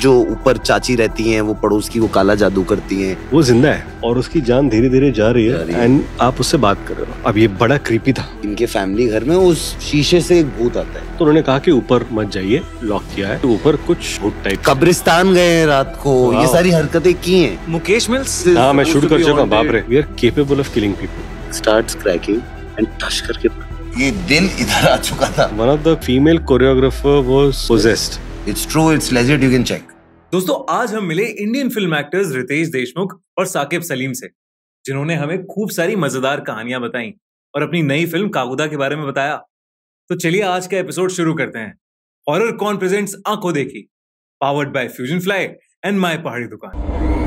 जो ऊपर चाची रहती हैं वो पड़ोस की वो काला जादू करती हैं वो जिंदा है और उसकी जान धीरे धीरे जा रही है एंड आप उससे बात कर रहे हो अब ये बड़ा कृपी था इनके फैमिली घर में उस शीशे से एक भूत आता है तो उन्होंने कहा कि ऊपर मत जाइए लॉक किया है तो ऊपर तो कुछ भूत टाइप कब्रिस्तान गए हैं रात को ये सारी हरकतें की हैं मुकेश मिल्स हाँ मैं शुरू कर चुका बाप रे we are capable of killing people start cracking and touch करके ये दिल इधर आ चुका था one of the female choreographer was possessed it's true it's legit you can check दोस्तों आज हम मिले Indian film actors Ritesh Deshmukh और साकिब सलीम से जिन्होंने हमें खूब सारी मजेदार कहानियां बताई और अपनी नई फिल्म कागुदा के बारे में बताया तो चलिए आज का एपिसोड शुरू करते हैं horror cone presents Aankhon Dekhi powered by fusion fly and my पहाड़ी दुकान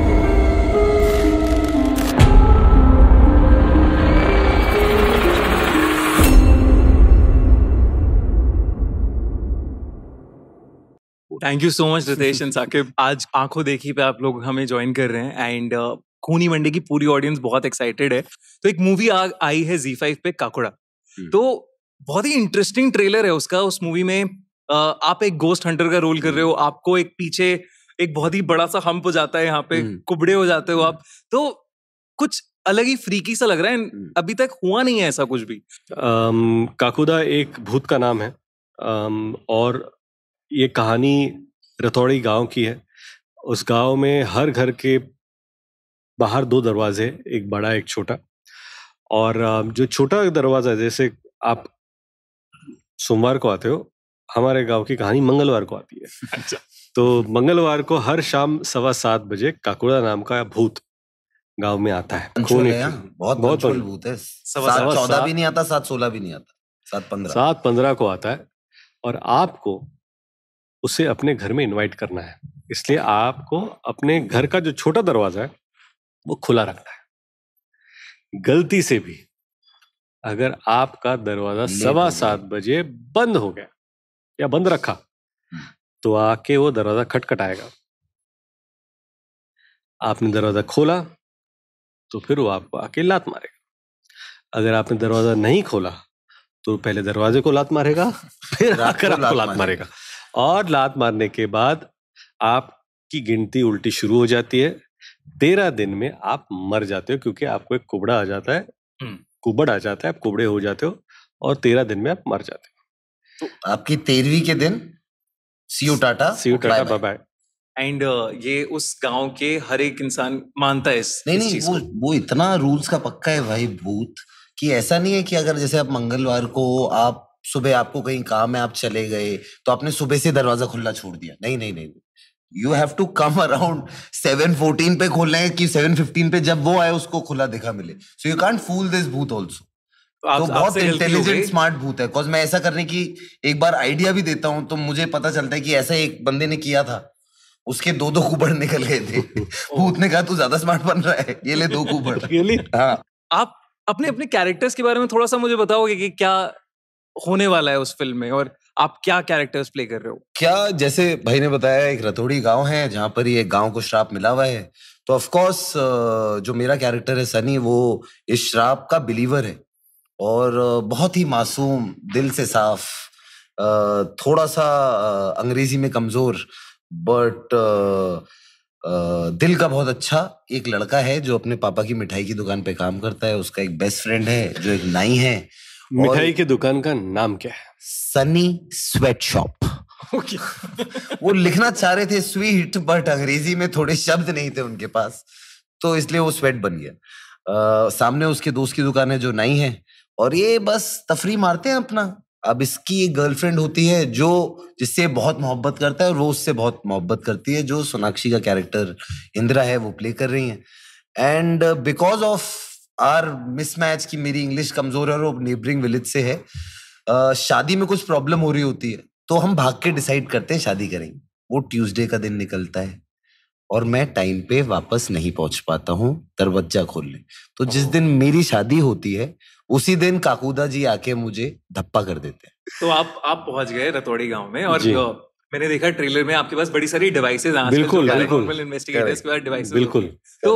thank you so much Ritesh and Saqib आज आंखों देखी पे आप लोग हमें ज्वाइन कर रहे हैं एंड uh, खूनी मंडे की पूरी ऑडियंस बहुत एक्साइटेड है तो एक मूवी आई है जी फाइव पे काकुड़ा hmm. तो बहुत ही इंटरेस्टिंग ट्रेलर है उसका उस मूवी में uh, आप एक गोस्ट हंटर का रोल कर रहे हो hmm. आपको एक पीछे एक बहुत ही बड़ा सा हम्प हो जाता है यहाँ पे hmm. कुबड़े हो जाते हो आप तो कुछ अलग ही फ्रीकी सा लग रहा है अभी तक हुआ नहीं है ऐसा कुछ भी काकुदा um, एक भूत का नाम है um, और ये कहानी रतौड़ी गांव की है उस गांव में हर घर के बाहर दो दरवाजे एक बड़ा एक छोटा और जो छोटा दरवाज़ा है जैसे आप सोमवार को आते हो हमारे गांव की कहानी मंगलवार को आती है अच्छा। तो मंगलवार को हर शाम सवा सात बजे काकुड़ा नाम का भूत गांव में आता है खून बहुत बहुत भूत है सवा चौदह भी नहीं आता सात सोलह भी नहीं आता सात पंद्रह सात पंद्रह को आता है और आपको उसे अपने घर में इनवाइट करना है इसलिए आपको अपने घर का जो छोटा दरवाजा है वो खुला रखना है गलती से भी अगर आपका दरवाजा सवा सात बजे बंद हो गया या बंद रखा हम्म। तो आके वो दरवाजा खटखटाएगा आपने दरवाजा खोला तो फिर वो आपको आके लात मारेगा अगर आपने दरवाजा नहीं खोला तो पहले दरवाजे को लात मारेगा फिर आकर आपको लात मारेगा और लात मारने के बाद आपकी गिनती उल्टी शुरू हो जाती है तेरह दिन में आप मर जाते हो क्योंकि आपको एक कुबड़ा आ जाता है हम्म। कुबड़ आ जाता है आप कुबड़े हो जाते हो और तेरह दिन में आप मर जाते हो तो आपकी तेरहवीं के दिन see you tata see you tata bye and uh, ये उस गांव के हर एक इंसान मानता है इस, नहीं इस नहीं वो वो इतना रूल्स का पक्का है भाई भूत कि ऐसा नहीं है कि अगर जैसे आप मंगलवार को आप सुबह आपको कहीं काम है आप चले गए तो आपने सुबह से दरवाजा खुला छोड़ दिया नहीं नहीं नहीं you have to come around seven fourteen पे खोलना है कि सेवन फिफ्टीन पे जब वो आए उसको खुला दिखा मिले so you can't fool this भूत ऑल्सो तो बहुत इंटेलिजेंट स्मार्ट भूत है मैं ऐसा करने की एक बार आइडिया भी देता हूँ तो मुझे पता चलता है कि ऐसा एक बंदे ने किया था उसके दो दो कुबड़ निकल गए थे भूत ने कहा तू ज्यादा स्मार्ट बन रहा है ये ले दो कुबड़ हाँ आप अपने अपने कैरेक्टर्स के बारे में थोड़ा सा मुझे बताओगे कि क्या होने वाला है उस फिल्म में और आप क्या कैरेक्टर्स प्ले कर रहे हो क्या जैसे भाई ने बताया एक रतोड़ी गांव है जहाँ पर ये गांव को श्राप मिला हुआ है तो कोर्स जो मेरा कैरेक्टर है सनी वो इस श्राप का बिलीवर है और बहुत ही मासूम दिल से साफ थोड़ा सा अंग्रेजी में कमजोर बट दिल का बहुत अच्छा एक लड़का है जो अपने पापा की मिठाई की दुकान पे काम करता है उसका एक बेस्ट फ्रेंड है जो एक नाई है मिठाई की दुकान का नाम क्या है सनी स्वेट शॉप वो लिखना चाह रहे थे स्वीट बट अंग्रेजी में थोड़े शब्द नहीं थे उनके पास तो इसलिए वो स्वेट बन गया आ, सामने उसके दोस्त की दुकान है जो नई है और ये बस तफरी मारते हैं अपना अब इसकी एक गर्लफ्रेंड होती है जो जिससे बहुत मोहब्बत करता है और वो उससे बहुत मोहब्बत करती है जो सोनाक्षी का कैरेक्टर इंदिरा है वो प्ले कर रही है and because of our mismatch कि मेरी इंग्लिश कमजोर है और नेबरिंग विलेज से है शादी में कुछ प्रॉब्लम हो रही होती है तो हम भाग के डिसाइड करते हैं शादी करेंगे वो ट्यूसडे का दिन निकलता है और मैं टाइम पे वापस नहीं पहुंच पाता हूँ दरवाजा खोलने तो जिस दिन मेरी शादी होती है उसी दिन काकूदा जी आके मुझे धप्पा कर देते हैं तो आप आप पहुंच गए रतौड़ी गांव में और मैंने देखा ट्रेलर में आपके पास बड़ी सारी डिवाइसेज बिल्कुल बिल्कुल बिल्कुल तो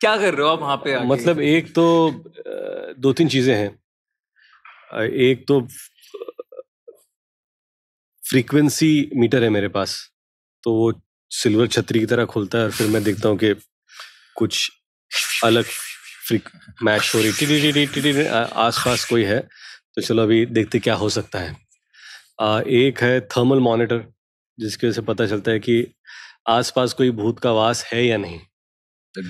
क्या कर रहे हो आप वहाँ पे आगे? मतलब एक तो दो तीन चीजें हैं एक तो फ्रीक्वेंसी मीटर है मेरे पास तो वो सिल्वर छतरी की तरह खुलता है और फिर मैं देखता हूँ कि कुछ अलग मैच हो रही टी टी टी टी आस पास कोई है तो चलो अभी देखते क्या हो सकता है आ, एक है थर्मल मॉनिटर जिसकी वजह से पता चलता है कि आसपास कोई भूत का वास है या नहीं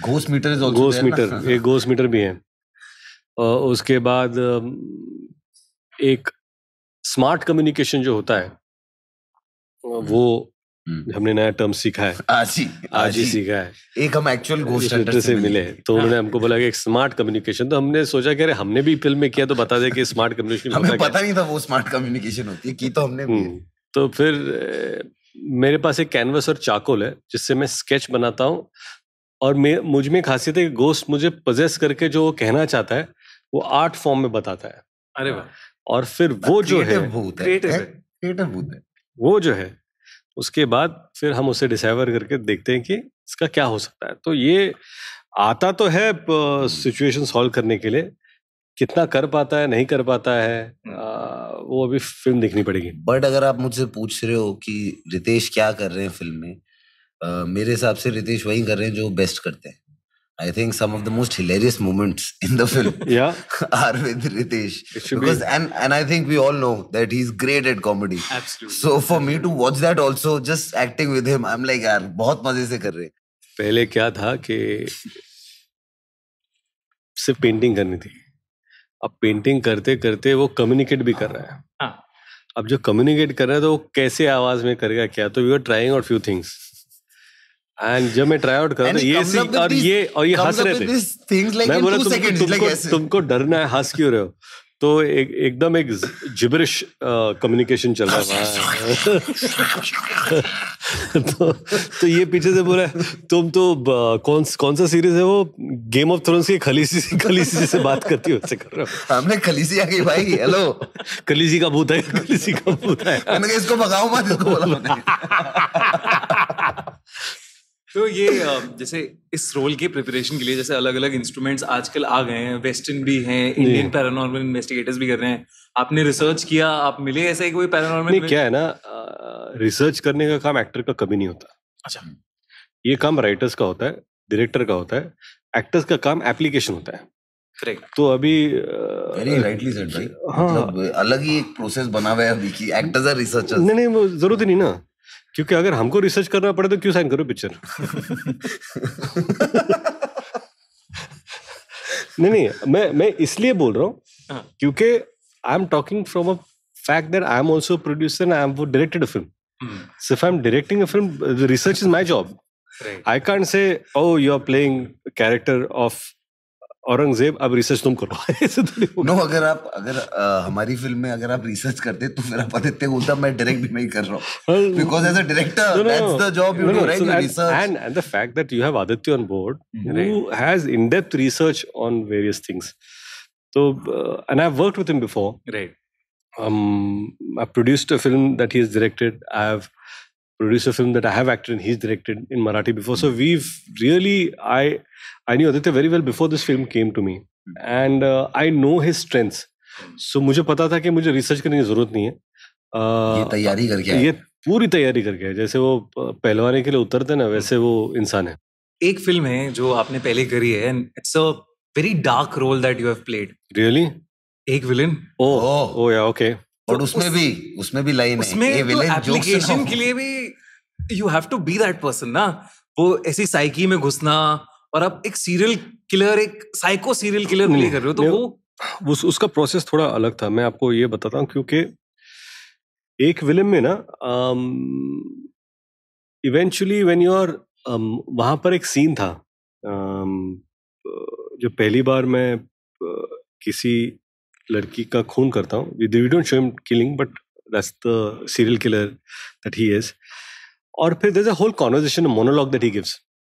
घोस मीटर इज मीटर एक घोस मीटर भी है और उसके बाद एक स्मार्ट कम्युनिकेशन जो होता है हम्म। वो हम्म। हमने नया टर्म सीखा है आज ही आज ही सीखा है एक हम एक्चुअल घोस्ट से मिले तो उन्होंने हाँ। हमको बोला कि एक स्मार्ट कम्युनिकेशन तो हमने सोचा कि अरे हमने भी फिल्म में किया तो बता दे कि स्मार्ट कम्युनिकेशन हमें पता नहीं था वो स्मार्ट कम्युनिकेशन होती है की तो हमने हम्म। तो फिर मेरे पास एक कैनवस और चाकोल है जिससे मैं स्केच बनाता हूँ और मे मुझ में खासियत है गोस्ट मुझे पजेस करके जो कहना चाहता है वो आर्ट फॉर्म में बताता है अरे वाह हाँ। और फिर वो जो है क्रिएटिव भूत है वो जो है उसके बाद फिर हम उसे डिसाइवर करके देखते हैं कि इसका क्या हो सकता है तो ये आता तो है सिचुएशन सॉल्व करने के लिए कितना कर पाता है नहीं कर पाता है हाँ। आ, वो अभी फिल्म देखनी पड़ेगी बट अगर आप मुझसे पूछ रहे हो कि रितेश क्या कर रहे हैं फिल्म में uh, मेरे हिसाब से रितेश वही कर रहे हैं जो बेस्ट करते हैं I think some of the most hilarious moments in the film yeah. are with Ritesh. Because be. and, and I think we all know that he's great at comedy. Absolutely. So for me to watch that also, just acting with him, I'm like, यार बहुत मजे से कर रहे पहले क्या था कि सिर्फ पेंटिंग करनी थी अब पेंटिंग करते करते वो कम्युनिकेट भी कर रहा है अब जो कम्युनिकेट कर रहा है तो वो कैसे आवाज में करेगा क्या तो वी आर ट्राइंग और फ्यू थिंग्स एंड जब मैं ट्राई आउट कर रहा था ये सी और ये और ये हंस रहे थे मैं बोला तुमको तुमको डरना है हंस क्यों रहे हो तो एक एकदम एक जिबरिश कम्युनिकेशन चल रहा है तो तो ये पीछे से बोला तुम तो कौन कौन सा सीरीज है वो गेम ऑफ थ्रोन्स की खलीसी से खलीसी से बात करती हो कर रहा हूँ हमने खलीसी आ गई भाई हेलो खलीसी का भूत है खलीसी का भूत है मैंने इसको भगाओ मत इसको बोला तो ये जैसे इस रोल के प्रिपरेशन के लिए जैसे अलग अलग इंस्ट्रूमेंट्स आजकल आ गए हैं वेस्टर्न भी हैं इंडियन पैरानॉर्मल इन्वेस्टिगेटर्स भी कर रहे हैं आपने रिसर्च किया आप मिले ऐसे कोई पैरानॉर्मल नहीं क्या है ना रिसर्च करने का काम एक्टर का कभी नहीं होता अच्छा ये काम राइटर्स का होता है डायरेक्टर का होता है एक्टर्स का काम एप्लीकेशन होता है Correct. तो अभी राइटली सेड हाँ, मतलब अलग ही एक प्रोसेस बना हुआ है अभी की एक्टर्स आर रिसर्चर्स नहीं नहीं वो जरूरत नहीं ना क्योंकि अगर हमको रिसर्च करना पड़े तो क्यों साइन करो पिक्चर नहीं नहीं मैं मैं इसलिए बोल रहा हूँ हाँ। क्योंकि I am talking from a fact that I am also producer I am वो डायरेक्टेड फिल्म सिर्फ I am directing film research is my job I can't say o you are playing character of Aurangzeb अब research तुम करो ऐसे तो नहीं no अगर आप अगर आ, हमारी फिल्म में अगर आप रिसर्च करते तो फिर आप आदित्य गौतम मैं डायरेक्ट भी नहीं कर रहा हूँ because as a director that's the job you do right you research and and the fact that you have Aditya on board who has in depth research on various things तो and I have worked with him before right um i produced a film that he has directed i have producer film that I have acted in. He's directed in Marathi before. So we've really, I, I knew Aditya very well before this film came to me. And uh, I know his strengths. so, मुझे पता था कि मुझे research करने की जरूरत नहीं है आ, ये तैयारी करके ये पूरी तैयारी करके है जैसे वो पहलवाने के लिए उतरते ना वैसे वो इंसान है एक फिल्म है जो आपने पहले करी है and it's a very dark role that you have played really एक villain oh oh yeah okay और तो उसमें भी उसमें भी लाइन उसमें एप्लीकेशन तो के लिए भी you have to be that person ना वो ऐसी साइकी में घुसना और अब एक सीरियल किलर एक साइको सीरियल किलर प्ले कर रहे हो तो वो उस, उसका प्रोसेस थोड़ा अलग था मैं आपको ये बताता हूँ क्योंकि एक फिल्म में ना इवेंचुअली व्हेन यू आर वहां पर एक सीन था um, जो पहली बार मैं uh, किसी लड़की का खून करता हूँ we don't show him killing but that's the serial killer that he is और फिर there a whole conversation monologue that he gives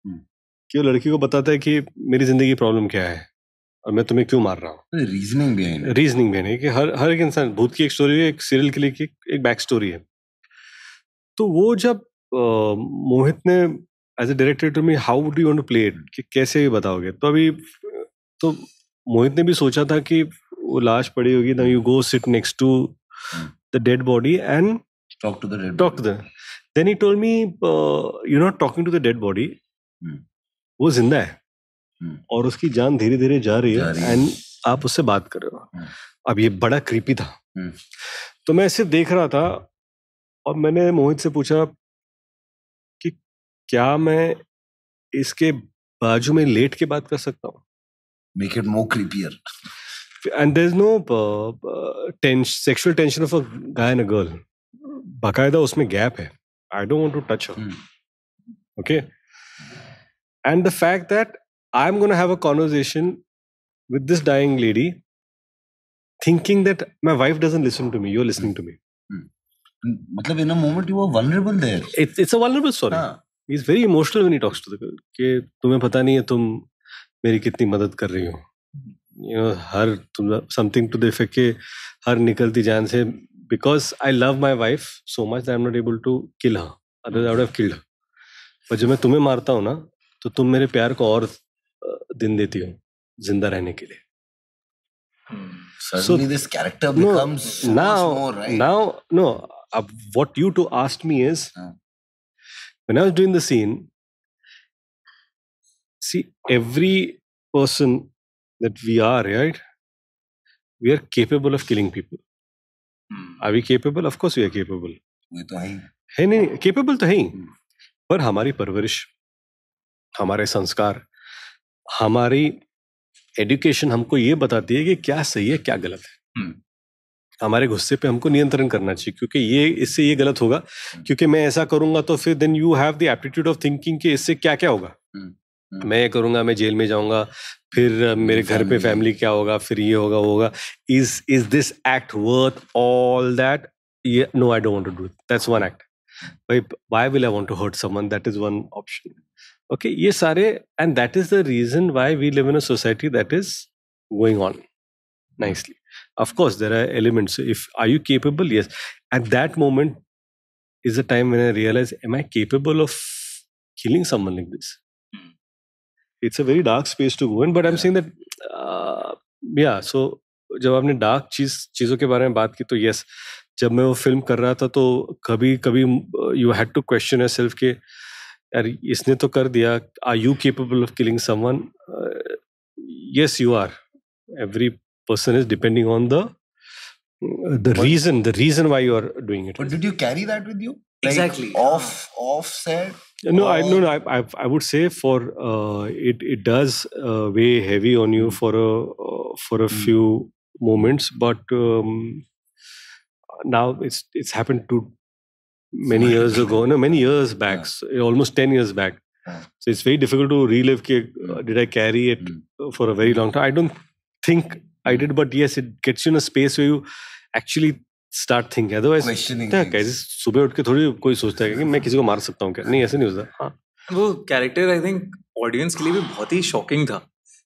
कि वो लड़की को बताता है कि मेरी जिंदगी प्रॉब्लम क्या है और मैं तुम्हें क्यों मार रहा हूँ रीजनिंग भी है रीजनिंग भी है कि हर हर एक इंसान भूत की एक स्टोरी है एक सीरियल किलर की एक बैक स्टोरी है तो वो जब Uh, मोहित ने as a director to me how do you want to play it कि कैसे भी बताओगे तो अभी तो मोहित ने भी सोचा था कि वो लाश पड़ी होगी ना you go sit next to the dead body and talk to the dead talk body. to the then he told me uh, you're not talking to hmm. वो जिंदा है hmm. और उसकी जान धीरे धीरे जा रही है एंड आप उससे बात कर रहे हो hmm. अब ये बड़ा कृपी था hmm. तो मैं सिर्फ देख रहा था और मैंने मोहित से पूछा कि क्या मैं इसके बाजू में लेट के बात कर सकता हूँ make it more creepier and there's no uh, uh sexual tension of a guy and a girl bakayda usme gap i don't want to touch her hmm. okay and the fact that i'm going to have a conversation with this dying lady thinking that my wife doesn't listen to me you're listening to me hmm. Hmm. मतलब in a moment you are vulnerable there. It's a vulnerable story. Sorry he is very emotional when he talks to the girl कि तुम्हें पता नहीं है तुम मेरी कितनी मदद कर रही हो you know her something to the effect के हर निकलती जान से because I love my wife so much that am not able to kill her other I have killed पर जब मैं तुम्हें मारता हूँ ना तो तुम मेरे प्यार को और दिन देती हो जिंदा रहने के लिए Suddenly, so, this character becomes no, now, so more, right? Now, no. Uh, what you two asked me is, uh. when I was doing the scene, see, every person that we are, right? We are capable of killing people. Hmm. Are we capable? Of course we are capable. We तो है है नहीं capable तो है ही hmm. पर हमारी परवरिश हमारे संस्कार हमारी एजुकेशन हमको ये बताती है कि क्या सही है क्या गलत है hmm. हमारे गुस्से पे हमको नियंत्रण करना चाहिए क्योंकि ये इससे ये गलत होगा hmm. क्योंकि मैं ऐसा करूंगा तो फिर then you have the aptitude of thinking कि इससे क्या क्या होगा hmm. हम्म। मैं करूंगा मैं जेल में जाऊंगा फिर मेरे घर पे फैमिली क्या होगा फिर ये होगा वो होगा is is this act worth all that ये no I don't do that's one act भाई why will I want to hurt someone that is one option okay ये सारे and that is the reason why we live in a society that is going on nicely of course there are elements if are you capable yes at that moment is the time when I realize M I capable of killing someone like this it's a very dark space to go in but i'm saying that uh, yeah so जब आपने dark चीज चीजों के बारे में बात की तो यस जब मैं वो फिल्म कर रहा था तो कभी कभी you had to question yourself के यार इसने तो कर दिया are you capable of killing someone yes you are every person is depending on the the what? reason the reason why you are doing it but did you carry that with you like exactly off off set No, I no, no I, I, I would say for uh, it it does uh, weigh heavy on you for a uh, for a mm. few moments, but um, now it's it's happened to many years ago, no, many years back, yeah. almost ten years back. So it's very difficult to relive. Uh, hmm. did I carry it mm. for a very long time? I don't think I hmm. did, but yes, it gets you in a space where you actually start think otherwise क्या कैसे सुबह उठ के थोड़ी कोई सोचता है कि मैं किसी को मार सकता हूँ क्या नहीं ऐसे नहीं होता हाँ वो कैरेक्टर आई थिंक ऑडियंस के लिए भी बहुत ही शॉकिंग था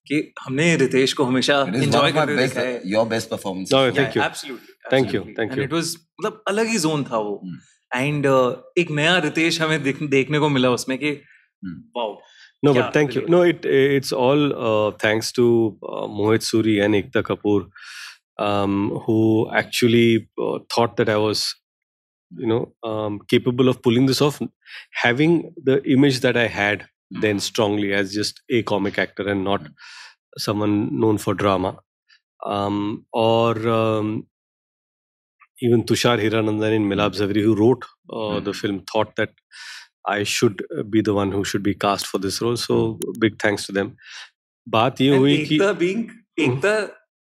कि हमने रितेश को हमेशा एंजॉय कर रहे थे your best performance thank you absolutely thank you thank you it was मतलब अलग ही जोन था वो एंड hmm. uh, एक नया रितेश हमें देख, देखने को मिला उसमें कि wow no but thank you no it it's all thanks to Mohit Suri and Ekta Kapoor um, who actually uh, thought that I was, you know, um, capable of pulling this off, having the image that I had hmm. then strongly as just a comic actor and not hmm. someone known for drama, um, or um, even Tushar Hiranandan in Milab Zaveri, who wrote uh, the hmm. film, thought that I should be the one who should be cast for this role. So big thanks to them. बात ये हुई कि Ekta being Ekta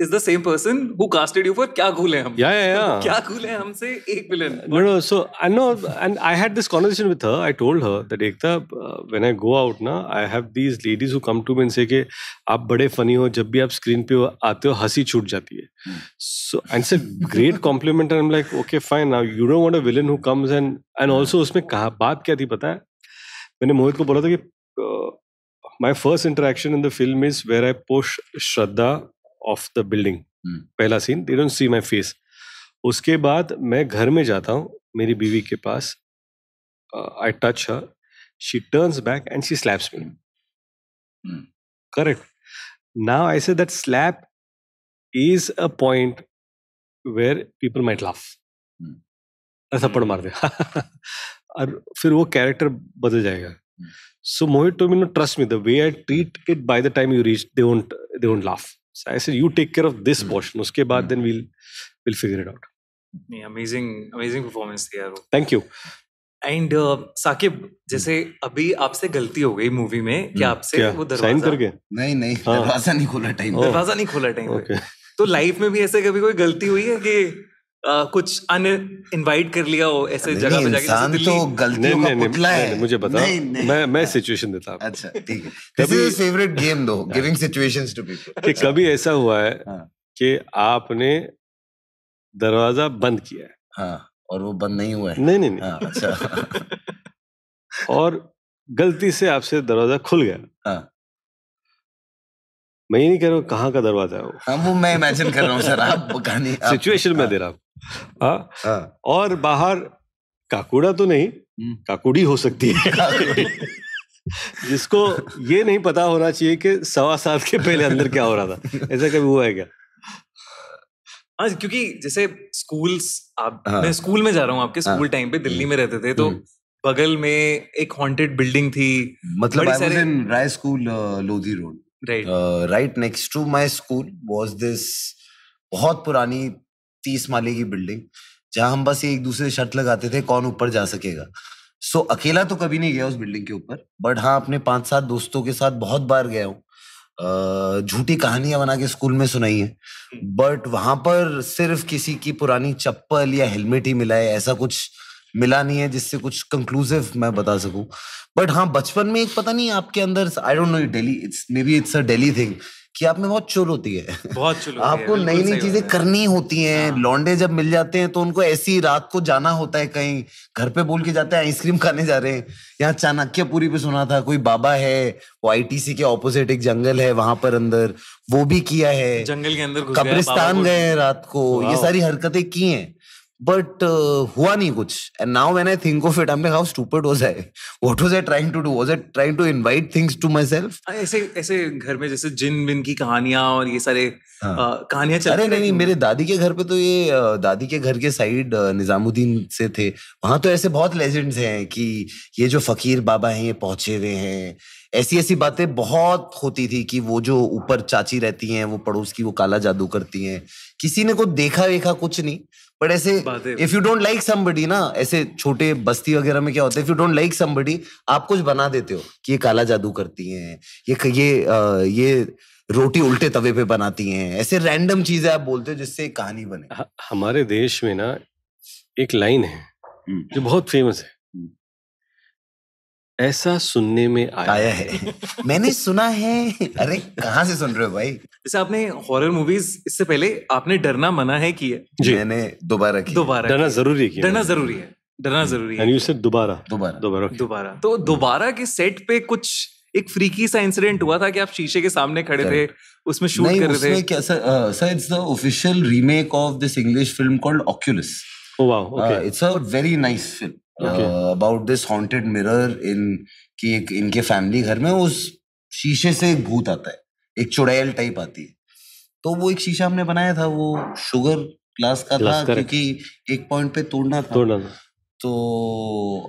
is the same person who casted you for Kya Cool Hai Hum. Yeah, yeah, yeah. Kya Cool Hai Hum se Ek Villain. No, no. So I know, and I had this conversation with her. I told her that Ekta, uh, when I go out na, I have these ladies who come to me and say कि आप बड़े funny हो जब भी आप screen पे आते हो हंसी छूट जाती है. So and it's a great compliment and I'm like okay fine now you don't want a villain who comes and and also उसमें कहा बात क्या थी पता है मैंने मोहित को बोला था कि my first interaction in the film is where I push Shraddha off the building पहला scene they don't see my face उसके बाद मैं घर में जाता हूँ मेरी बीवी के पास I touch her she turns back and she slaps me correct now I say that slap is a point where people might laugh थप्पड़ मार hmm. दे और फिर वो कैरेक्टर बदल जाएगा so Mohit to me no trust me the way I treat it by the time you reach they won't they won't laugh So hmm. उसके बाद hmm. नहीं अमेजिंग अमेजिंग परफॉर्मेंस थी यार थैंक यू एंड साकिब जैसे hmm. अभी आपसे गलती हो गई मूवी में कि आपसे वो दरवाजा करके नहीं नहीं हाँ। दरवाजा नहीं खोला टाइम दरवाजा नहीं खोला टाइम तो लाइफ में भी ऐसे कभी कोई गलती हुई है कि Uh, कुछ अन इनवाइट कर लिया हो ऐसे जगह पे जाके तो गलती नहीं, का पुतला है मुझे बता नहीं, नहीं, मैं मैं सिचुएशन देता हूं अच्छा ठीक है दिस इज फेवरेट गेम दो गिविंग सिचुएशंस टू पीपल कि अच्छा। कभी ऐसा हुआ है हाँ। कि आपने दरवाजा बंद किया है हाँ और वो बंद नहीं हुआ है नहीं नहीं, नहीं। हाँ, अच्छा और गलती से आपसे दरवाजा खुल गया हाँ मैं ये नहीं कह रहा हूँ कहाँ का दरवाजा है वो हाँ, वो मैं इमेजिन कर रहा हूँ सर आप कहानी सिचुएशन में हाँ। दे रहा हूँ हाँ। और बाहर काकुड़ा तो नहीं हम्म। काकुड़ी हो सकती है जिसको ये नहीं पता होना चाहिए कि सवा सात के पहले अंदर क्या हो रहा था ऐसा कभी हुआ है क्या आज क्योंकि जैसे स्कूल्स आप हाँ। मैं स्कूल में जा रहा हूँ आपके स्कूल हाँ। टाइम पे दिल्ली में रहते थे तो हम्म। बगल में एक हॉन्टेड बिल्डिंग थी मतलब I Rai school Lodhi road right next to my school was this बहुत पुरानी तीस माले की बिल्डिंग जहां हम बस एक दूसरे शर्ट लगाते थे कौन ऊपर जा सकेगा सो so, अकेला तो कभी नहीं गया उस बिल्डिंग के ऊपर बट हाँ अपने पांच सात दोस्तों के साथ बहुत बार गया हूँ झूठी कहानियां बना के स्कूल में सुनाई है बट वहां पर सिर्फ किसी की पुरानी चप्पल या हेलमेट ही मिला है ऐसा कुछ मिला नहीं है जिससे कुछ कंक्लूसिव मैं बता सकूं बट हाँ बचपन में एक पता नहीं आपके अंदर I don't know daily it's maybe it's a daily thing कि आप में बहुत चुल होती है बहुत चुल आपको नई नई चीजें करनी होती हैं हाँ। लौंडे जब मिल जाते हैं तो उनको ऐसी रात को जाना होता है कहीं घर पे बोल के जाते हैं आइसक्रीम खाने जा रहे हैं यहाँ चाणक्यपुरी पे सुना था कोई बाबा है वो आईटीसी के ऑपोजिट एक जंगल है वहां पर अंदर वो भी किया है जंगल के अंदर कब्रिस्तान गए हैं रात को ये सारी हरकतें की हैं बट uh, हुआ नहीं कुछ and now when I think of it I how stupid was I what was I trying to do was I trying to invite things to myself ऐसे ऐसे घर में जैसे जिन विन की कहानियां और ये सारे हाँ। कहानियां चल अरे नहीं नहीं मेरे दादी के घर पे तो ये दादी के घर के साइड निजामुद्दीन से थे वहां तो ऐसे बहुत लेजेंड्स हैं कि ये जो फकीर बाबा हैं ये पहुंचे हुए हैं ऐसी ऐसी बातें बहुत होती थी कि वो जो ऊपर चाची रहती हैं वो पड़ोस की वो काला जादू करती हैं किसी ने को देखा वेखा कुछ नहीं बट ऐसे if you don't like somebody ना ऐसे छोटे बस्ती वगैरह में क्या होता है if you don't like somebody आप कुछ बना देते हो कि ये काला जादू करती हैं ये ये आ, ये रोटी उल्टे तवे पे बनाती हैं ऐसे रैंडम चीजें आप बोलते हो जिससे कहानी बने हमारे देश में ना एक लाइन है हम्म। जो बहुत फेमस है ऐसा सुनने में आया, आया है मैंने सुना है अरे कहाँ से सुन रहे हो भाई जैसे अच्छा, आपने हॉरर मूवीज इससे पहले आपने डरना मना है की है जी मैंने दोबारा की दोबारा डरना जरूरी है डरना जरूरी है डरना जरूरी है यू दोबारा दोबारा दोबारा दोबारा तो दोबारा के सेट पे कुछ एक फ्रीकी सा इंसिडेंट हुआ था कि आप शीशे के सामने खड़े थे उसमें शूट कर रहे थे क्या sir sir it's the official remake of this English film called Oculus oh wow it's a very nice film about this haunted mirror in कि एक इनके फैमिली घर में उस शीशे से एक भूत आता है एक चुड़ैल टाइप आती है तो वो एक शीशा हमने बनाया था वो शुगर ग्लास का था क्योंकि एक पॉइंट पे तोड़ना था तोड़ना तो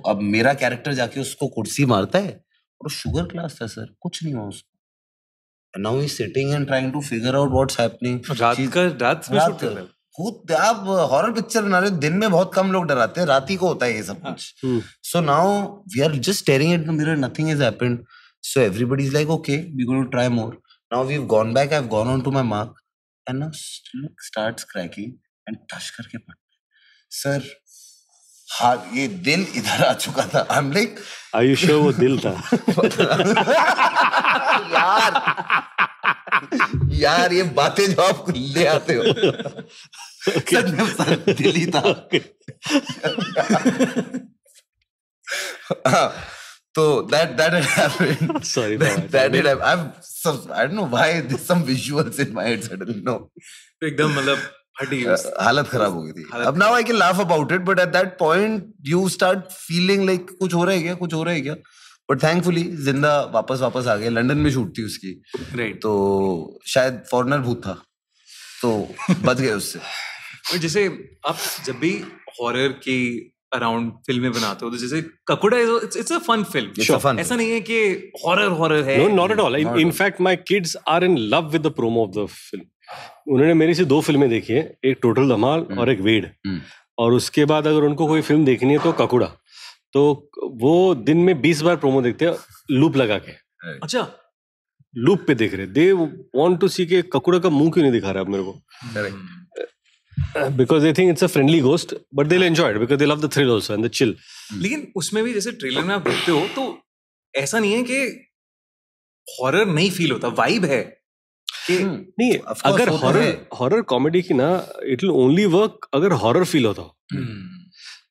अब मेरा कैरेक्टर जाके उसको कुर्सी मारता है और शुगर क्लास था सर कुछ नहीं हुआ उसको now he sitting and trying to figure out what's happening रात का रात में शूट कर रहे है बहुत आप हॉरर पिक्चर बना रहे हो दिन में बहुत कम लोग डराते हैं रात ही को होता है ये सब हाँ। कुछ so now we are just staring at the mirror nothing is happened so everybody is like okay we going to try more now we have gone back I have gone on to my mark and now look starts cracking and touch करके पड़ sir हाँ ये दिल इधर आ चुका था I am like you sure वो दिल था यार यार ये बातें जो आप ले आते हो दिल्ली था हाँ, तो that that that that had I I don't know some in my एकदम मतलब uh, हालत खराब हो गई थी अब now I can laugh about it but at that point you start feeling like कुछ हो रहा है क्या कुछ हो रहा है क्या बट थैंकफुली जिंदा वापस वापस आ गए लंदन में शूट थी उसकी right. तो शायद फॉरनर भूत था तो बच गए उससे जैसे आप जब भी हॉरर की अराउंड फिल्में बनाते हो तो जैसे Kakuda it's it's a fun film ऐसा नहीं है कि हॉरर हॉरर है no not at all in fact my kids are in love with the promo of the film उन्होंने मेरी से दो फिल्में देखी हैं एक टोटल धमाल hmm. और एक वेड hmm. और उसके बाद अगर उनको कोई फिल्म देखनी है तो ककुड़ा तो वो दिन में बीस बार प्रोमो देखते हैं लूप लगा के अच्छा लूप पे देख रहे दे वांट टू सी के ककुड़ा का मुंह क्यों नहीं दिखा रहा अब मेरे को because they think it's a friendly ghost but they enjoyed because they love the thrill also and the chill लेकिन उसमें भी जैसे ट्रेलर में आप देखते हो तो ऐसा नहीं है कि हॉरर नहीं फील होता वाइब है hmm. नहीं अगर हॉरर हॉरर कॉमेडी की ना इट विल ओनली वर्क अगर हॉरर फील होता हो hmm.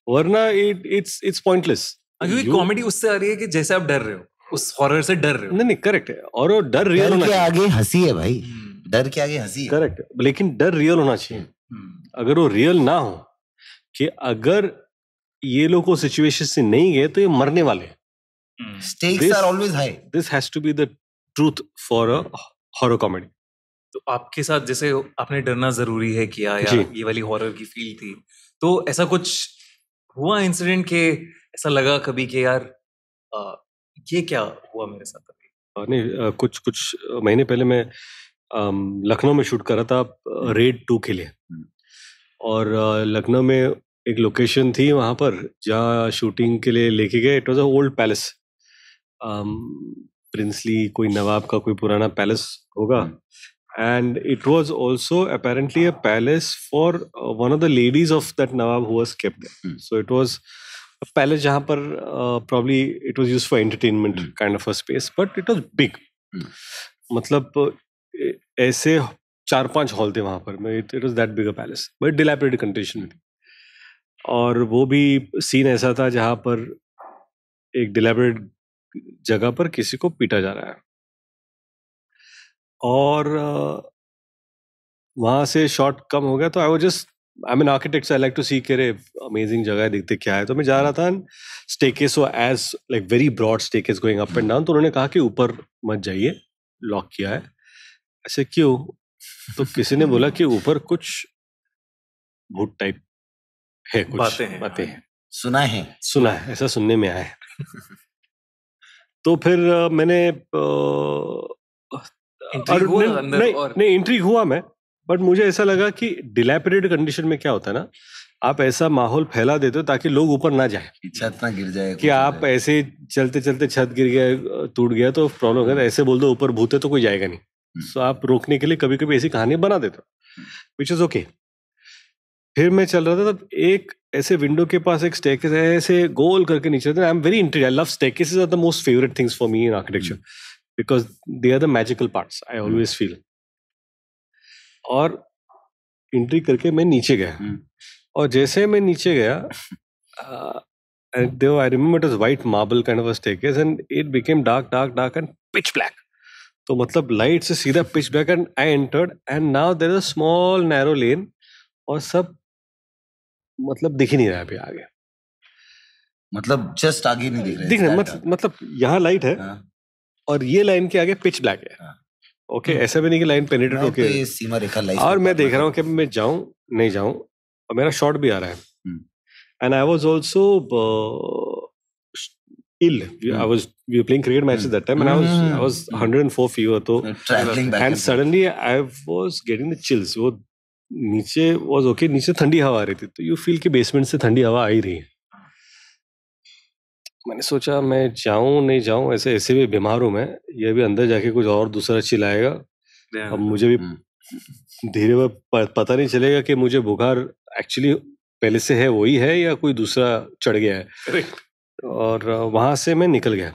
वरना इट इट्स इट्स पॉइंटलेस क्योंकि कॉमेडी उससे आ रही है कि जैसे आप डर रहे हो उस हॉरर से डर रहे हो नहीं नहीं करेक्ट है और वो डर रियल होना चाहिए आगे हंसी है भाई हम्म। डर के आगे हंसी है करेक्ट लेकिन डर रियल होना चाहिए हम्म। अगर वो रियल ना हो कि अगर ये लोग को सिचुएशन से नहीं गए तो ये मरने वाले stakes are always high this has to be the truth for a horror comedy तो आपके साथ जैसे आपने डरना जरूरी है कि हाँ या ये वाली हॉरर की फील थी तो ऐसा कुछ हुआ इंसिडेंट के ऐसा लगा कभी कि यार आ, ये क्या हुआ मेरे साथ अभी नहीं कुछ कुछ महीने पहले मैं लखनऊ में शूट कर रहा था रेड टू हम्म। के लिए हम्म। और लखनऊ में एक लोकेशन थी वहाँ पर जहाँ शूटिंग के लिए लेके गए it was a old palace princely कोई नवाब का कोई पुराना पैलेस होगा हम्म। and it was also apparently a palace for uh, one of the ladies of that nawab who was kept there mm. so it was a palace jahan par uh, probably it was used for entertainment mm. kind of a space but it was big mm. मतलब ऐसे चार पांच hall थे वहां पर it was that big a palace but dilapidated condition में और वो भी सीन ऐसा था जहां पर एक डिलेपरेट जगह पर किसी को पीटा जा रहा है और वहाँ से शॉट कम हो गया तो आई वो just I mean architect I like to see करे अमेजिंग जगह है देखते क्या है तो मैं जा रहा था स्टेकेस वो as like very broad staircase going up and down तो उन्होंने कहा कि ऊपर मत जाइए लॉक किया है ऐसे क्यों तो किसी ने बोला कि ऊपर कुछ भूत टाइप है कुछ बातें हैं बाते हाँ। है। सुना है सुना है ऐसा सुनने में आया है तो फिर मैंने और हुआ नहीं, नहीं, और... नहीं इंट्री हुआ मैं बट मुझे ऐसा लगा कि डिलेपरेट कंडीशन में क्या होता है ना आप ऐसा माहौल फैला देते हो ताकि लोग ऊपर ना जाए छत ना गिर जाए कि आप ऐसे चलते चलते छत गिर गया टूट गया तो प्रॉब्लम है तो ऐसे बोल दो ऊपर भूत है तो कोई जाएगा नहीं सो हम्म। आप रोकने के लिए कभी कभी ऐसी कहानी बना देते हो विच इज ओके फिर मैं चल रहा था तब एक ऐसे विंडो के पास एक स्टेकेस ऐसे गोल करके नीचे I am very interest I love staircase are the most favourite things for me in architecture because they are the magical parts I always feel और एंट्री करके मैं नीचे गया hmm. और जैसे मैं नीचे गया and I I it is white marble marble kind of and it became dark dark dark and pitch black तो मतलब लाइट से सीधा pitch black and I entered and now there is small narrow lane और सब मतलब दिख ही नहीं रहा अभी आगे मतलब जस्ट आगे नहीं दिख रहा दिख रहा मतलब यहाँ लाइट है हाँ. और ये लाइन के आगे पिच ब्लैक है ओके okay, ऐसा भी नहीं कि लाइन पेनेटेड होके सीमा रेखा लाइन और मैं देख रहा हूँ कि मैं जाऊं नहीं जाऊं और मेरा शॉट भी आ रहा है and I was also ill. Mm. I was we were playing cricket matches mm. that time, and mm. I was I was 104 fever though. Traveling back and, and suddenly I was getting the chills. वो नीचे was okay नीचे ठंडी हवा आ रही थी तो you feel कि basement से ठंडी हवा आ ही रही है मैंने सोचा मैं जाऊं नहीं जाऊं ऐसे ऐसे भी बीमार हूं मैं ये भी अंदर जाके कुछ और दूसरा चिल्लाएगा अब मुझे भी हम्म। धीरे पर पता नहीं चलेगा कि मुझे बुखार एक्चुअली पहले से है वही है या कोई दूसरा चढ़ गया है और वहां से मैं निकल गया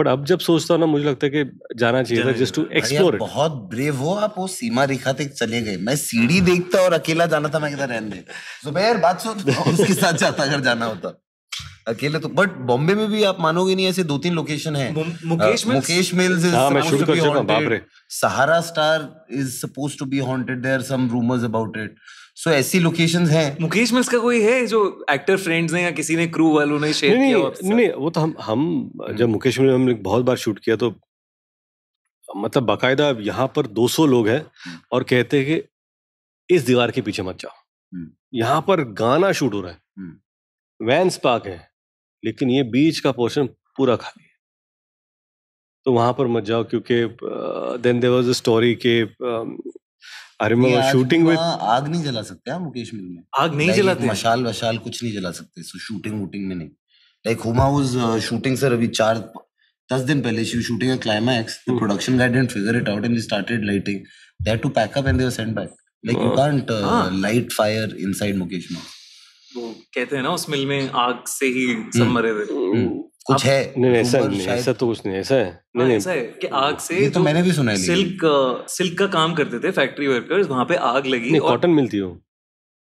बट अब जब सोचता हूँ ना मुझे लगता है कि जाना चाहिए था जस्ट टू एक्सप्लोर बहुत ब्रेव हो आप वो सीमा रेखा तक चले गए मैं सीढ़ी देखता और अकेला जाना था मैं रहने जुबैर बात सुन उसके साथ जाता अगर जाना होता अकेले तो बट बॉम्बे में भी आप मानोगे नहीं ऐसे दो तीन लोकेशन है Mukesh Mills Sahara Star is suppose to be haunted there some rumours about it so ऐसी लोकेशंस हैं मुकेश मिल्स का कोई है जो एक्टर फ्रेंड्स हैं या किसी ने क्रू वालों ने शेयर किया नहीं नहीं वो तो हम हम हम्म। जब मुकेश मिल्स हमने बहुत बार शूट किया तो मतलब बाकायदा यहाँ पर 200 लोग हैं हम्म। और कहते हैं कि इस दीवार के पीछे मत जाओ हम्म। यहाँ पर गाना शूट हो रहा है वैंस पार्क है लेकिन ये बीच का पोर्शन पूरा खा लिया तो वहां पर मत जाओ क्योंकि then there was a story के शूटिंग में आग नहीं जला सकते हैं मुकेश मिल में आग नहीं जलाते मशाल वशाल कुछ नहीं जला सकते सो शूटिंग वूटिंग में नहीं like Huma was shooting sir अभी चार दस दिन पहले she shooting a climax the production guide didn't figure it out and started lighting they had to pack up and they were sent back like you can't light fire inside Mukesh mill तो कहते हैं ना उस मिल में आग से ही हम्म। सब मरे थे हम्म। हम्म। कुछ है नहीं नहीं ऐसा नहीं ऐसा तो कुछ नहीं ऐसा है हाँ, नहीं नहीं ऐसा है कि आग से तो मैंने भी सुना है सिल्क सिल्क का काम करते थे फैक्ट्री वर्कर्स वहां पे आग लगी नहीं कॉटन मिलती हो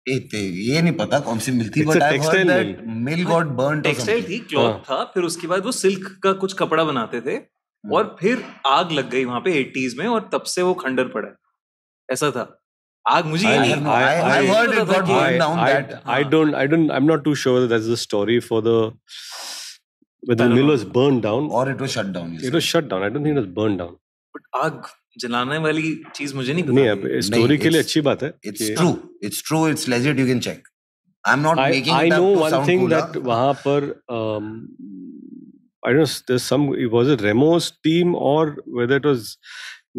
ये नहीं पता कौन सी मिलती but I heard that mill got burn textile थी क्लॉथ हाँ। था फिर उसके बाद वो सिल्क का कुछ कपड़ा बनाते थे हाँ। और फिर आग लग गई वहां पे एटीज में और तब से वो खंडर पड़ा ऐसा था आग मुझे ये नहीं I, I, I, I heard it got blown down I, that I, I don't I don't I'm not too sure that that's the story for the when the mill was burned down or it was shut down it was shut down I don't think it was burned down but आग जलाने वाली चीज मुझे नहीं पता नहीं story के लिए अच्छी बात है it's true it's true it's legit you can check I am not making I know one thing that वहां पर I don't there some it was a Remo's team और whether it was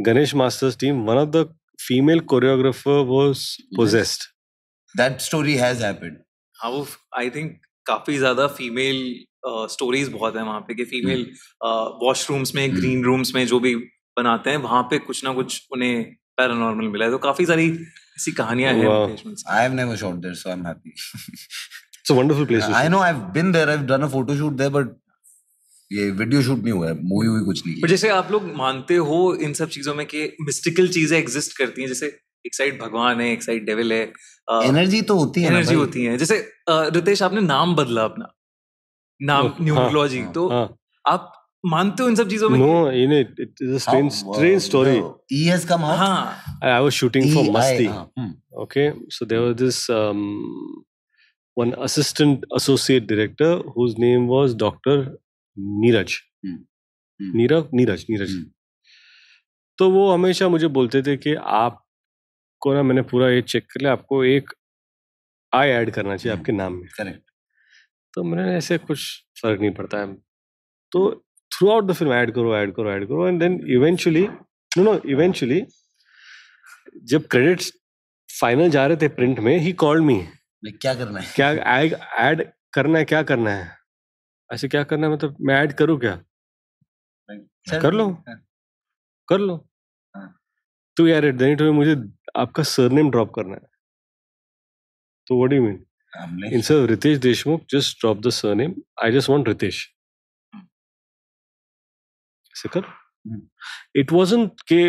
Ganesh Masters team, one of the female choreographer was possessed. Yes. That story has happened. हाँ वो I think काफी ज्यादा female stories बहुत है वहाँ पे कि फीमेल वॉशरूम्स में ग्रीन रूम्स में जो भी बनाते हैं वहाँ पे कुछ ना कुछ उन्हें पैरानॉर्मल मिला है तो काफी सारी ऐसी कहानियां हैं I have never shot there so I am happy It's a wonderful place. I know I've been there. I've done a photo shoot there, but ये वीडियो शूट नहीं हुआ है मूवी हुई कुछ नहीं जैसे आप लोग मानते हो इन सब चीजों में कि मिस्टिकल चीजें एग्जिस्ट करती हैं जैसे एक साइड भगवान है एक साइड डेविल है एनर्जी तो होती है एनर्जी होती है जैसे रितेश आपने नाम बदला अपना नाम न्यूमरोलॉजी हाँ, हाँ, तो हाँ। आप मानते हो इन सब चीजों में no in it it is a strange strange story ई हैज कम आउट हां I was shooting for Masti okay so there was this one assistant associate director whose name was doctor Neeraj हम्म, हम्म। नीरव नीरज नीरज हम्म। तो वो हमेशा मुझे बोलते थे कि आपको ना मैंने पूरा ये चेक कर लिया आपको एक आई ऐड करना चाहिए आपके नाम में करेक्ट तो मैंने ऐसे कुछ फर्क नहीं पड़ता है तो throughout the film add करो ऐड करो ऐड करो and then eventually no no eventually जब क्रेडिट्स फाइनल जा रहे थे प्रिंट में ही कॉल्ड मी क्या करना है क्या ऐड करना है क्या करना है ऐसे क्या करना है मतलब मैं ऐड करूँ क्या कर लो हाँ। कर लो हाँ। तो तू यार एट दिन मुझे आपका सरनेम ड्रॉप करना है तो what do mean in sir Riteish Deshmukh just drop the the surname. I just want Ritesh. हाँ। कर इट वाजंट के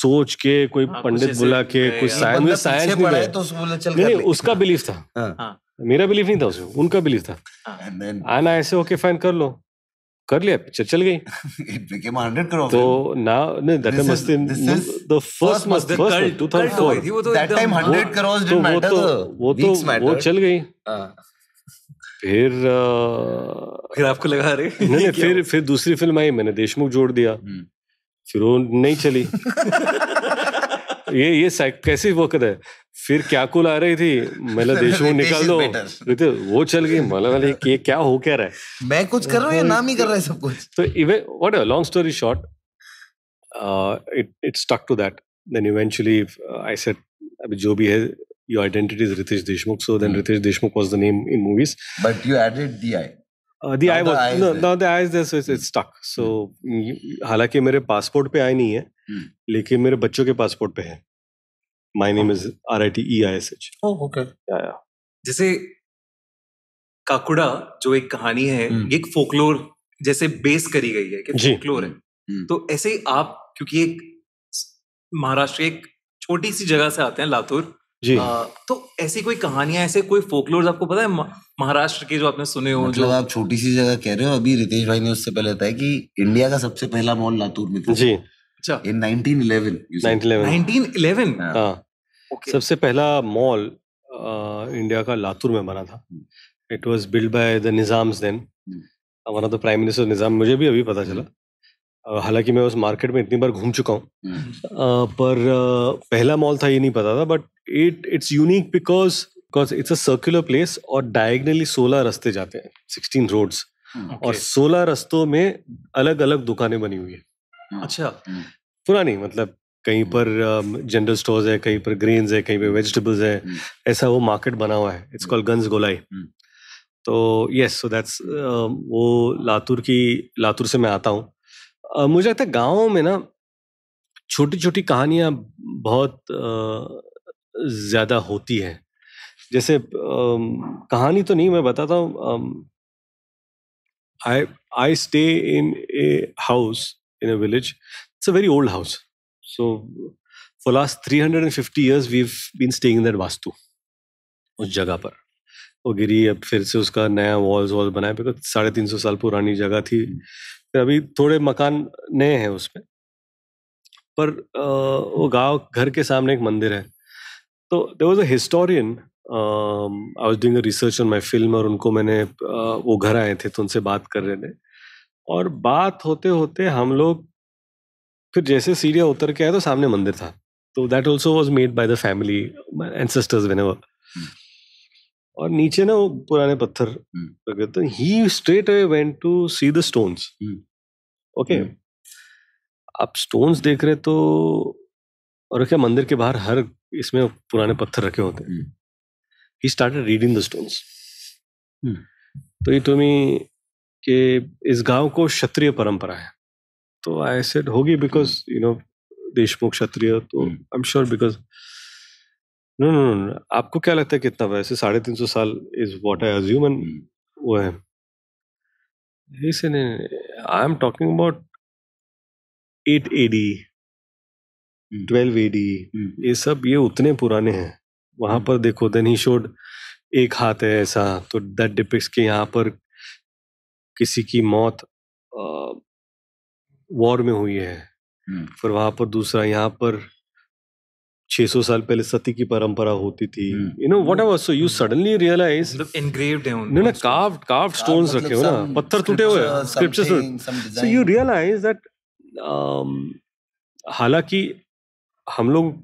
सोच के कोई पंडित बुला के कोई साइंस साइंस नहीं, नहीं, तो उसका बिलीफ था मेरा बिलीफ नहीं था उसमें उनका बिलीफ था हाँ। आना ऐसे ओके फाइन कर लो कर लिया पिक्चर चल गई तो ना that the first first that time crore did matter वो तो वो तो तो- तो चल गई हाँ। फिर फिर आपको लगा नहीं फिर फिर दूसरी फिल्म आई मैंने देशमुख जोड़ दिया हम्म। फिर वो नहीं चली ये ये कैसे वक्त है फिर क्या कुल आ रही थी मैला देशमुख निकाल दो तो वो चल गई मला वाले ये क्या हो क्या रहा है मैं कुछ कर रहा हूँ या नाम ही कर रहा है सब कुछ तो even what a long story short it it stuck to that then eventually I said अभी जो भी है your identity is Ritesh Deshmukh. So then mm. Ritesh Deshmukh was the name in movies. But you added the I. Uh, the now I was the no, now the I is there, so it's, it's stuck. So हालांकि मेरे passport पे आई नहीं है Hmm. लेकिन मेरे बच्चों के passport पे है my name is R I T E I S H okay जैसे काकुड़ा जो एक कहानी है hmm. एक फोकलोर जैसे बेस करी गई है कि फोकलोर है hmm. तो ऐसे ही आप क्योंकि एक महाराष्ट्र एक छोटी सी जगह से आते हैं लातूर जी आ, तो ऐसी कोई कहानियां ऐसे कोई फोकलोर आपको पता है महाराष्ट्र के जो आपने सुने हो मतलब जो आप छोटी सी जगह कह रहे हो अभी रितेश भाई ने उससे पहले बताया कि इंडिया का सबसे पहला मॉल लातूर में था जी अच्छा। हाँ। सबसे पहला मॉल इंडिया uh, का लातूर में बना था it was build by the Nizam then हमारा तो प्राइम मिनिस्टर निज़ाम मुझे भी अभी पता hmm. चला uh, हालांकि मैं उस मार्केट में इतनी बार घूम चुका हूँ hmm. uh, पर पहला मॉल था ये नहीं पता था but it it's unique because because it's a circular place और डायगनली सोलह रस्ते जाते हैं सिक्सटीन रोड्स hmm. और सोलह रस्तों में अलग अलग दुकानें बनी हुई है हाँ, अच्छा हाँ। पुरानी मतलब कहीं हाँ। पर जनरल uh, स्टोर्स है कहीं पर ग्रेन्स है कहीं पर वेजिटेबल्स है ऐसा वो मार्केट बना हुआ है इट्स कॉल्ड गंज गोलाई तो यस सो दैट्स वो लातूर की लातूर से मैं आता हूँ uh, मुझे लगता है गाँव में ना छोटी छोटी कहानियाँ बहुत uh, ज़्यादा होती हैं जैसे uh, कहानी तो नहीं मैं बताता हूँ I I stay in a house in a village. It's a very old house. So for last 350 years we've been staying in that vastu उस जगह पर वो गिरी अब फिर से उसका नया वॉल्स वॉल्स बनाए बिकॉज साढ़े तीन सौ साल पुरानी जगह थी हम्म। फिर अभी थोड़े मकान नए हैं उसमें पर वो गांव घर के सामने एक मंदिर है तो there was a historian I was doing research on my film और उनको मैंने वो घर आए थे तो उनसे बात कर रहे थे और बात होते होते हम लोग फिर जैसे सीढ़िया उतर के आए तो सामने मंदिर था तो that also was made by the family ancestors when और नीचे ना वो पुराने पत्थर ही straight away went to see the stones okay आप स्टोन्स देख रहे तो और क्या मंदिर के बाहर हर इसमें पुराने पत्थर रखे होते हैं he started reading the stones तो ये टू तो मी कि इस गांव को क्षत्रिय परंपरा है तो आई सेड होगी बिकॉज यू नो देशमुख क्षत्रिय तो I am sure because no no no आपको क्या लगता है कितना वैसे साढ़े तीन सौ साल is what I assume and वो है I am talking about at A D twelve A D ये हम्म। सब ये उतने पुराने हैं वहां हम्म। पर देखो देन ही शोड एक हाथ है ऐसा तो दैट डिपिक्स के यहाँ पर किसी की मौत वॉर में हुई है फिर वहां पर दूसरा यहाँ पर 600 साल पहले सती की परंपरा होती थी you know whatever so you suddenly realize engraved रखे हो ना पत्थर टूटे हुए सो यू रियलाइज दैट हालांकि हम लोग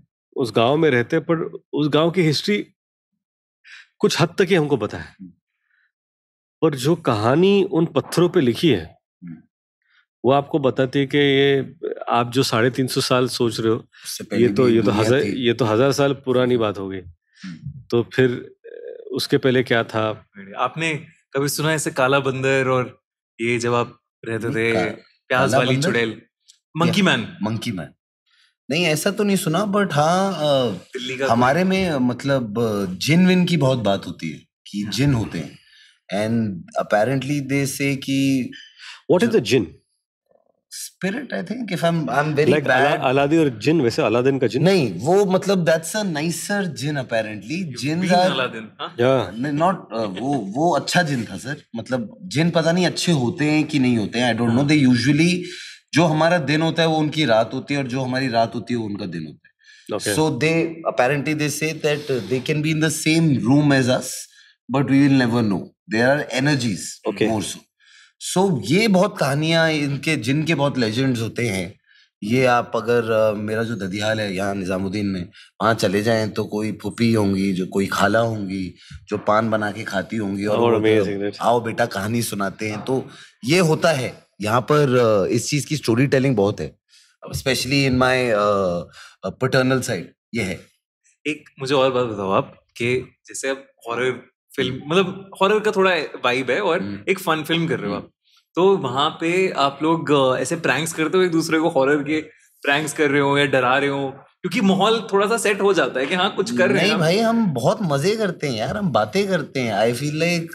उस गांव में रहते पर उस गांव की हिस्ट्री कुछ हद तक ही हमको पता है और जो कहानी उन पत्थरों पे लिखी है हम्म। वो आपको बताती है कि ये आप जो साढ़े तीन सौ साल सोच रहे हो ये तो ये तो हजार ये तो हजार साल पुरानी बात हो गई हम्म। तो फिर उसके पहले क्या था आपने कभी सुना ऐसे काला बंदर और ये जब आप रहते थे प्याज वाली चुड़ैल मंकी मैन मंकी मैन नहीं ऐसा तो नहीं सुना बट हाँ हमारे में मतलब जिन विन की बहुत बात होती है कि हाँ। जिन होते हैं And apparently they say ki What is the jinn? Spirit, I think. If I'm I'm very like bad. like Al- Aladdin or jinn? वैसे aladdin का जिन? नहीं वो मतलब that's a nicer jinn apparently. Jinns are Aladdin. Huh? Yeah. Not uh, वो वो अच्छा जिन था sir. मतलब जिन पता नहीं अच्छे होते हैं कि नहीं होते हैं. I don't know. They usually जो हमारा दिन होता है वो उनकी रात होती है और जो हमारी रात होती है वो उनका दिन होता है. Okay. So they apparently they say that they can be in the same room as us. But we will never know there are energies more so so ये बहुत कहानियां इनके जिनके बहुत लेजेंड्स होते हैं ये आप अगर मेरा जो ददियाल है यहाँ निज़ामुद्दीन में वहां चले जाएं तो कोई फुपी होंगी जो कोई खाला होंगी जो पान बना के खाती होंगी और oh, आओ बेटा कहानी सुनाते हैं तो ये होता है यहाँ पर इस चीज़ की स्टोरी टेलिंग बहुत है specially in my paternal side ये है एक मुझे और बात बताओ आप कि जैसे अब हॉरर फिल्म हम्म। मतलब हॉरर का थोड़ा वाइब है और हम्म। एक फन फिल्म कर रहे हो आप हम्म। तो वहां पे आप लोग ऐसे प्रैंक्स करते हो एक दूसरे को हॉरर के प्रैंक्स कर रहे हो या डरा रहे हो क्योंकि माहौल थोड़ा सा सेट हो जाता है कि हाँ कुछ कर रहे हैं भाई हम बहुत मजे करते हैं यार हम बातें करते हैं आई फील लाइक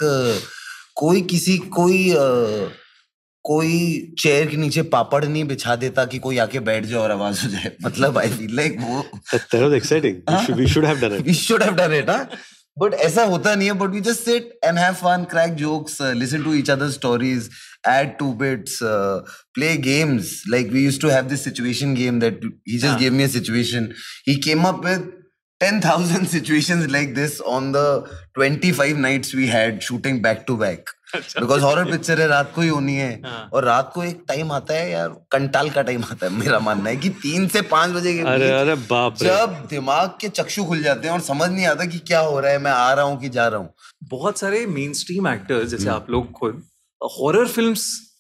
कोई किसी कोई आ, कोई चेयर के नीचे पापड़ नहीं बिछा देता कि कोई आके बैठ जाए और आवाज हो जाए मतलब आई फील लाइक वो exciting we should have done it we should have done it but ऐसा होता नहीं है but we just sit and have fun crack jokes listen to each other stories add to bits play games like we use to have this situation game that he just gave me a situation he came up with 10000 situations like this on the 25 nights we had shooting back to back because horror picture है रात को ही होनी है हाँ. और रात को एक टाइम आता है यार कंटाल का टाइम आता है मेरा मानना है कि तीन से पांच बजे के अरे अरे बाप जब दिमाग के चक्षु खुल जाते हैं और समझ नहीं आता कि क्या हो रहा है मैं आ रहा हूँ कि जा रहा हूँ बहुत सारे मेन स्ट्रीम एक्टर्स जैसे हम्म। आप लोग खुद हॉरर फिल्म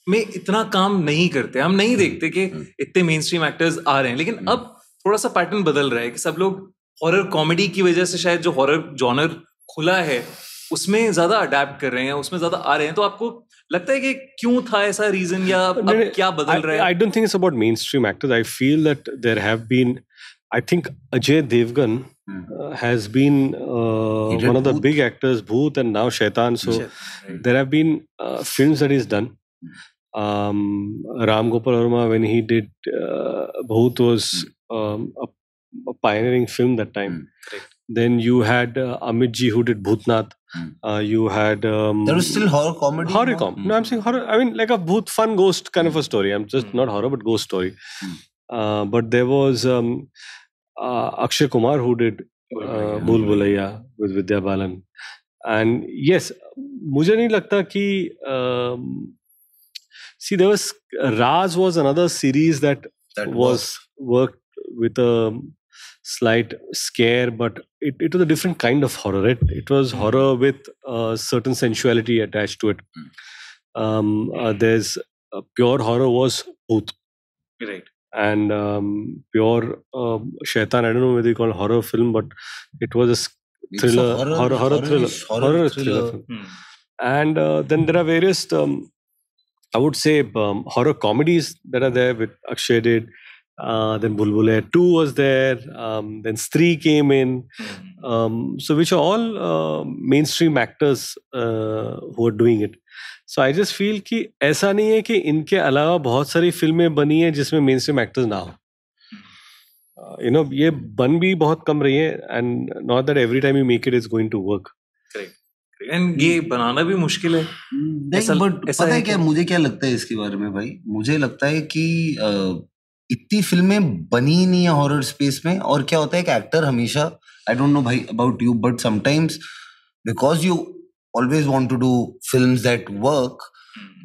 में इतना काम नहीं करते हम नहीं हम्म। देखते कि हम्म। इतने मेन स्ट्रीम एक्टर्स आ रहे हैं लेकिन अब थोड़ा सा पैटर्न बदल रहा है कि सब लोग हॉरर कॉमेडी की वजह से शायद जो हॉरर जॉनर खुला है उसमें ज्यादा अडेप्ट कर रहे हैं उसमें ज्यादा आ रहे हैं तो आपको लगता है कि क्यों था ऐसा रीजन या अब क्या बदल रहा है I don't think it's about main actors I feel that there have been I think Ajay Devgan has been one of the big actors Bhoot and now Shaitaan so there have been film that is done um ram gopal verma when he did uh, bhoot was hmm. um, a, a pioneering film that time mm, then you had uh, amit ji who did bhootnath Hmm. Uh, you had um, there was still horror comedy. Horror com. Mm. No, hmm. I'm saying horror. I mean, like a booth fun ghost kind of a hmm. story. I'm just mm. not horror, but ghost story. Mm. Uh, but there was um, uh, Akshay Kumar who did uh, with Vidya Balan, and yes, मुझे नहीं लगता कि um, see there was Raz was another series that, that was, was worked with a um, slight scare, but it, it was a different kind of horror. It, it was hmm. horror with a certain sensuality attached to it. Hmm. Um, uh, there's uh, pure horror was Bhoot. Right. And um, pure uh, Shaitan, I don't know whether you call it horror film, but it was a thriller, a horror, horror, horror, thriller, horror, thriller. thriller hmm. And uh, then there are various, um, I would say, um, horror comedies that are there with Akshay did. Uh, then Bulbul 2 was there, um, then Stree came in. Mm-hmm. Um, so, which are all uh, mainstream actors uh, who are doing it. So I just feel कि ऐसा नहीं है कि इनके अलावा बहुत सारी फिल्में बनी हैं जिसमें मेन स्ट्रीम एक्टर्स ना हो यू नो ये बन भी बहुत कम रही है and not that every time you make it is going to work and ये hmm. बनाना भी मुश्किल है ऐसा, बट ऐसा पता है क्या मुझे क्या लगता है इसके बारे में भाई मुझे लगता है कि uh, इतनी फिल्में बनी नहीं है हॉरर स्पेस में और क्या होता है कि एक्टर हमेशा आई डोंट नो भाई about you but sometimes because you always want to do film that work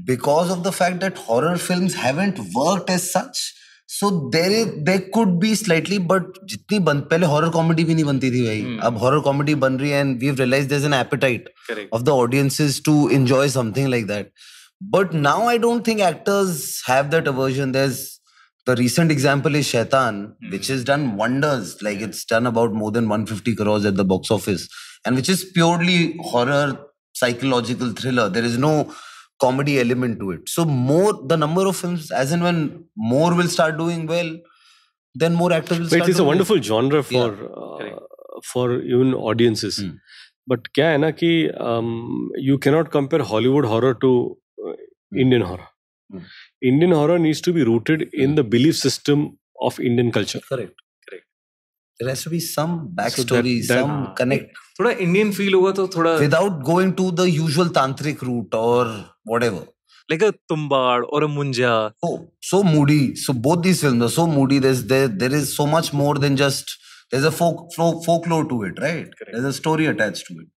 because of the fact that horror film haven't work as such so there they could be slightly but जितनी बन पहले horror comedy भी नहीं बनती थी भाई hmm. अब horror comedy बन रही है and we realise there is an appetite of the audiences to enjoy something like that but now I don't think actors have that aversion there is the recent example is Shaitan, mm. which has done wonders. Like it's done about more than 150 crores at the box office, and which is purely horror, psychological thriller. There is no comedy element to it. So more the number of films, as and when more will start doing well, then more actors will. But it is a wonderful well. genre for yeah. uh, for even audiences. Mm. But क्या है ना um, you cannot compare Hollywood horror to uh, hmm. Indian horror. Mm. Indian horror needs to be rooted in hmm. the belief system of Indian culture. Correct. Correct. There has to be some backstory, some hmm. connect. थोड़ा Indian feel होगा तो थोड़ा without going to the usual tantric route और whatever. Like a Tumbad or a Munja. Oh, so moody. So both these films are so moody. There's there there is so much more than just there's a folk folklore to it, right? Correct. There's a story attached to it.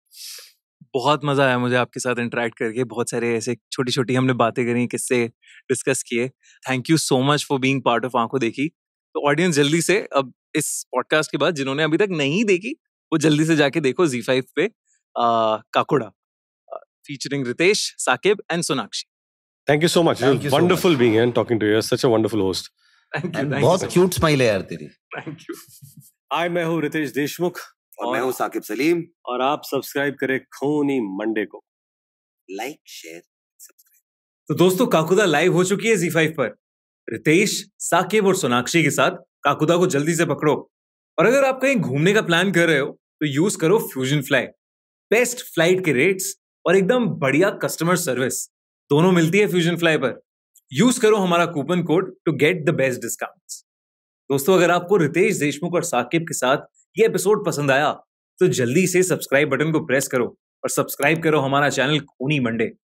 बहुत मज़ा आया मुझे आपके साथ interact करके बहुत सारे ऐसे छोटी छोटी हमने बातें करी किससे डिस्कस किए thank you so much for being part of Aankhon Dekhi तो ऑडियंस जल्दी से अब इस पॉडकास्ट के बाद जिन्होंने अभी तक नहीं देखी वो जल्दी से जाके देखो जी फाइव पे आ, Kakuda featuring Riteish Saqib and Sonakshi thank you so much wonderful being and talking to you such a wonderful host बहुत क्यूट स्माइल है यार तेरी थैंक यू आई मैं हूं रितेश देशमुख और, मैं हूं साकिब सलीम और आप सब्सक्राइब करें खूनी मंडे को लाइक शेयर सब्सक्राइब तो दोस्तों काकुदा लाइव हो चुकी है जी फाइव पर रितेश साकिब और सोनाक्षी के साथ काकुदा को जल्दी से पकड़ो और अगर आप कहीं घूमने का प्लान कर रहे हो तो यूज करो फ्यूजन फ्लाई बेस्ट फ्लाइट के रेट्स और एकदम बढ़िया कस्टमर सर्विस दोनों मिलती है फ्यूजन फ्लाई पर यूज करो हमारा coupon code to get the best discounts दोस्तों अगर आपको रितेश देशमुख और साकिब के साथ ये एपिसोड पसंद आया तो जल्दी से सब्सक्राइब बटन को प्रेस करो और सब्सक्राइब करो हमारा चैनल खूनी मंडे